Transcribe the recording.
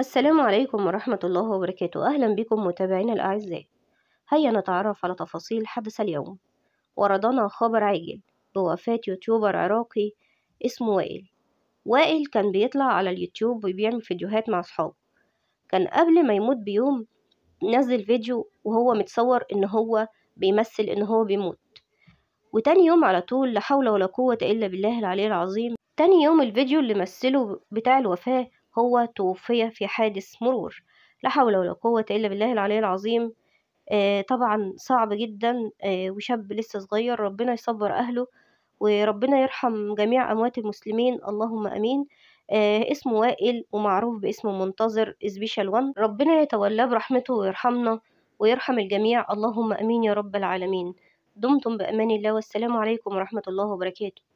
السلام عليكم ورحمة الله وبركاته أهلا بكم متابعينا الأعزاء هيا نتعرف على تفاصيل حدث اليوم وردنا خبر عاجل بوفاة يوتيوبر عراقي اسمه وائل وائل كان بيطلع على اليوتيوب وبيعمل فيديوهات مع أصحابه كان قبل ما يموت بيوم نزل فيديو وهو متصور إن هو بيمثل إن هو بيموت وتاني يوم على طول لا حول ولا قوة إلا بالله العلي العظيم تاني يوم الفيديو اللي مثله بتاع الوفاة هو توفي في حادث مرور لا حول ولا قوة إلا بالله العلي العظيم آه، طبعا صعب جدا آه، وشاب لسه صغير ربنا يصبر أهله وربنا يرحم جميع أموات المسلمين اللهم أمين آه، اسمه وائل ومعروف باسم منتظر سبيشال وان ربنا يتولاه برحمته ويرحمنا ويرحم الجميع اللهم أمين يا رب العالمين دمتم بأمان الله والسلام عليكم ورحمة الله وبركاته